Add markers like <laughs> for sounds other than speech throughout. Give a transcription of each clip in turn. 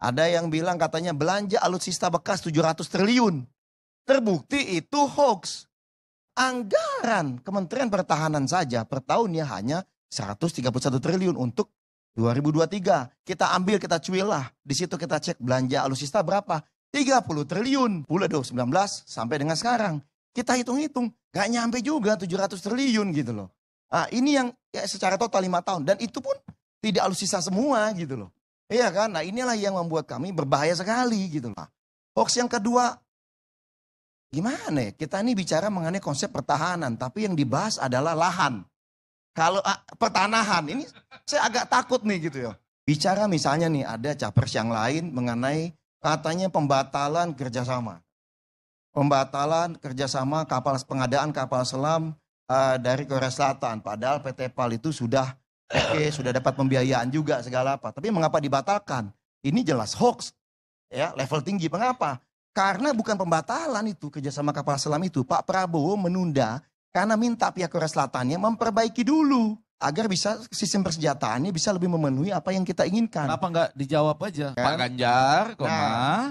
Ada yang bilang katanya belanja alutsista bekas 700 triliun. Terbukti itu hoax. Anggaran Kementerian Pertahanan saja per tahunnya hanya 131 triliun untuk 2023. Kita ambil, kita cuil lah. Di situ kita cek belanja alutsista berapa. 30 triliun. Pula 2019 sampai dengan sekarang. Kita hitung-hitung. Gak nyampe juga 700 triliun gitu loh. Nah, ini yang ya, secara total 5 tahun. Dan itu pun tidak alutsista semua gitu loh. Iya kan? Nah inilah yang membuat kami berbahaya sekali gitu lah. Hoax yang kedua, gimana ya? Kita ini bicara mengenai konsep pertahanan, tapi yang dibahas adalah lahan. Kalau ah, pertanahan, ini saya agak takut nih gitu ya. Bicara misalnya nih ada capres yang lain mengenai katanya pembatalan kerjasama. Pembatalan kerjasama kapal pengadaan kapal selam uh, dari Korea Selatan. Padahal PT PAL itu sudah Oke, sudah dapat pembiayaan juga segala apa. Tapi mengapa dibatalkan? Ini jelas hoax. Ya, level tinggi. Mengapa? Karena bukan pembatalan itu kerjasama kapal selam itu. Pak Prabowo menunda karena minta pihak Korea Selatannya memperbaiki dulu agar bisa sistem persenjataannya bisa lebih memenuhi apa yang kita inginkan. Kenapa nggak dijawab aja? Kan? Pak Ganjar, koma, nah,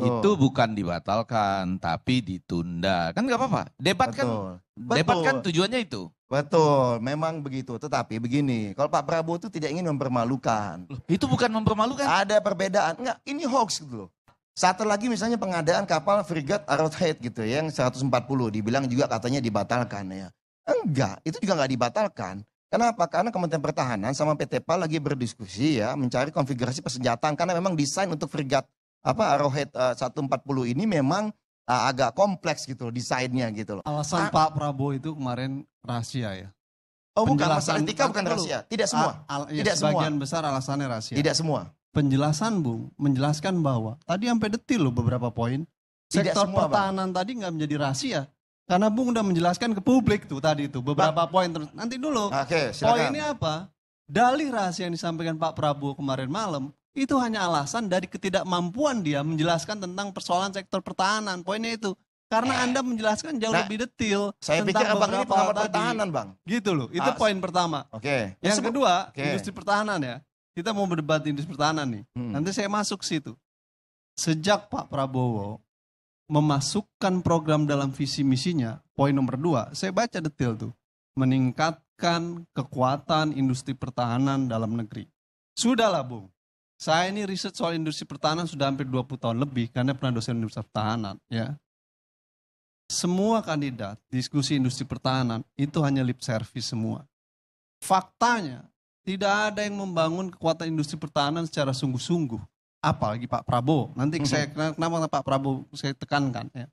oh. itu bukan dibatalkan tapi ditunda. Kan nggak apa-apa. Debat kan debat kan tujuannya itu. Betul, memang begitu. Tetapi begini, kalau Pak Prabowo itu tidak ingin mempermalukan. Loh, itu bukan mempermalukan. Ada perbedaan. Enggak, ini hoax gitu loh. Satu lagi misalnya pengadaan kapal frigat Arrowhead gitu ya, yang 140 dibilang juga katanya dibatalkan ya. Enggak, itu juga enggak dibatalkan. Kenapa? Karena Kementerian Pertahanan sama PT PAL lagi berdiskusi ya mencari konfigurasi persenjataan karena memang desain untuk frigat apa Arrowhead eh, uh, 140 ini memang uh, agak kompleks gitu loh desainnya gitu loh. Alasan A Pak Prabowo itu kemarin rahasia ya. Oh bukan, masalah etika bukan rahasia. Tidak semua. Al, ya, Tidak sebagian semua. besar alasannya rahasia. Tidak semua. Penjelasan Bung, menjelaskan bahwa tadi sampai detil loh beberapa poin. Sektor semua, pertahanan bang. tadi nggak menjadi rahasia. Karena Bung udah menjelaskan ke publik tuh tadi itu beberapa bang. poin terus. Nanti dulu. Oke, okay, Poinnya apa? Dalih rahasia yang disampaikan Pak Prabowo kemarin malam itu hanya alasan dari ketidakmampuan dia menjelaskan tentang persoalan sektor pertahanan. Poinnya itu karena nah. Anda menjelaskan jauh nah, lebih detail saya tentang pikir abang ini pertahanan, Bang. Gitu loh. Itu ah, poin pertama. Oke. Okay. Yang kedua, okay. industri pertahanan ya. Kita mau berdebat industri pertahanan nih. Hmm. Nanti saya masuk situ. Sejak Pak Prabowo memasukkan program dalam visi misinya, poin nomor dua, saya baca detail tuh. Meningkatkan kekuatan industri pertahanan dalam negeri. Sudahlah, Bung. Saya ini riset soal industri pertahanan sudah hampir 20 tahun lebih karena pernah dosen industri pertahanan ya. Semua kandidat diskusi industri pertahanan itu hanya lip service semua. Faktanya tidak ada yang membangun kekuatan industri pertahanan secara sungguh-sungguh. Apalagi Pak Prabowo. Nanti mm-hmm. saya kenapa Pak Prabowo saya tekankan ya.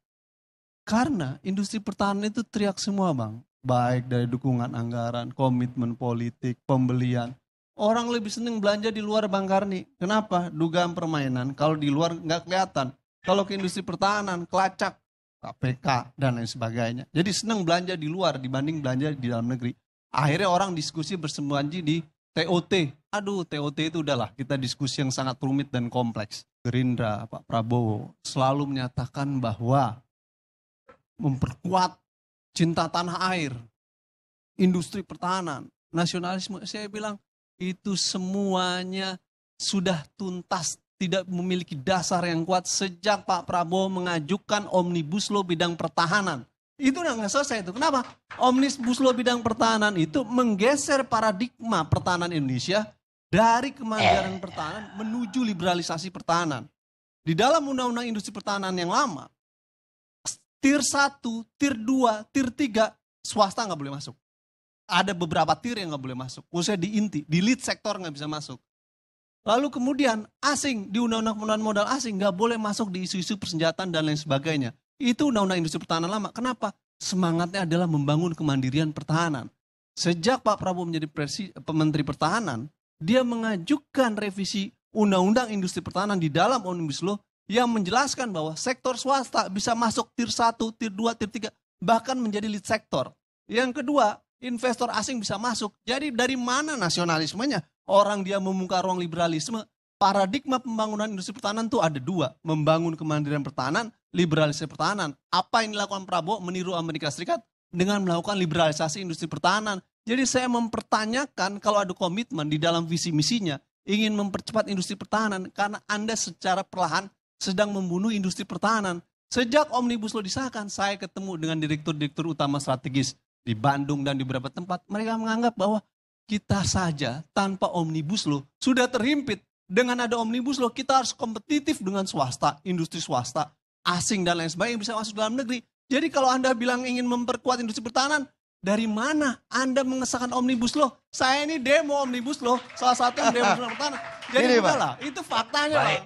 Karena industri pertahanan itu teriak semua bang. Baik dari dukungan anggaran, komitmen politik, pembelian. Orang lebih seneng belanja di luar Bang Karni. Kenapa? Dugaan permainan. Kalau di luar nggak kelihatan. Kalau ke industri pertahanan, kelacak KPK dan lain sebagainya. Jadi senang belanja di luar dibanding belanja di dalam negeri. Akhirnya orang diskusi bersembunyi di TOT. Aduh, TOT itu udahlah kita diskusi yang sangat rumit dan kompleks. Gerindra, Pak Prabowo selalu menyatakan bahwa memperkuat cinta tanah air, industri pertahanan, nasionalisme. Saya bilang itu semuanya sudah tuntas tidak memiliki dasar yang kuat sejak Pak Prabowo mengajukan omnibus law bidang pertahanan. Itu yang nggak selesai itu. Kenapa? Omnibus law bidang pertahanan itu menggeser paradigma pertahanan Indonesia dari kemajuan pertahanan menuju liberalisasi pertahanan. Di dalam undang-undang industri pertahanan yang lama, tier 1, tier 2, tier 3, swasta nggak boleh masuk. Ada beberapa tier yang nggak boleh masuk. Khususnya di inti, di lead sektor nggak bisa masuk. Lalu kemudian asing di undang-undang penggunaan modal asing nggak boleh masuk di isu-isu persenjataan dan lain sebagainya. Itu undang-undang industri pertahanan lama. Kenapa? Semangatnya adalah membangun kemandirian pertahanan. Sejak Pak Prabowo menjadi presi, Menteri Pertahanan, dia mengajukan revisi undang-undang industri pertahanan di dalam Omnibus Law yang menjelaskan bahwa sektor swasta bisa masuk tier 1, tier 2, tier 3, bahkan menjadi lead sektor. Yang kedua, investor asing bisa masuk. Jadi dari mana nasionalismenya? orang dia membuka ruang liberalisme, paradigma pembangunan industri pertahanan tuh ada dua. Membangun kemandirian pertahanan, liberalisasi pertahanan. Apa yang dilakukan Prabowo meniru Amerika Serikat dengan melakukan liberalisasi industri pertahanan. Jadi saya mempertanyakan kalau ada komitmen di dalam visi misinya ingin mempercepat industri pertahanan karena Anda secara perlahan sedang membunuh industri pertahanan. Sejak Omnibus Law disahkan, saya ketemu dengan direktur-direktur utama strategis di Bandung dan di beberapa tempat. Mereka menganggap bahwa kita saja tanpa omnibus law sudah terhimpit. Dengan ada omnibus law kita harus kompetitif dengan swasta, industri swasta, asing dan lain sebagainya yang bisa masuk dalam negeri. Jadi kalau Anda bilang ingin memperkuat industri pertahanan, dari mana Anda mengesahkan omnibus law? Saya ini demo omnibus law, salah satu yang demo <laughs> pertahanan. Jadi Gini, itu faktanya. Baik.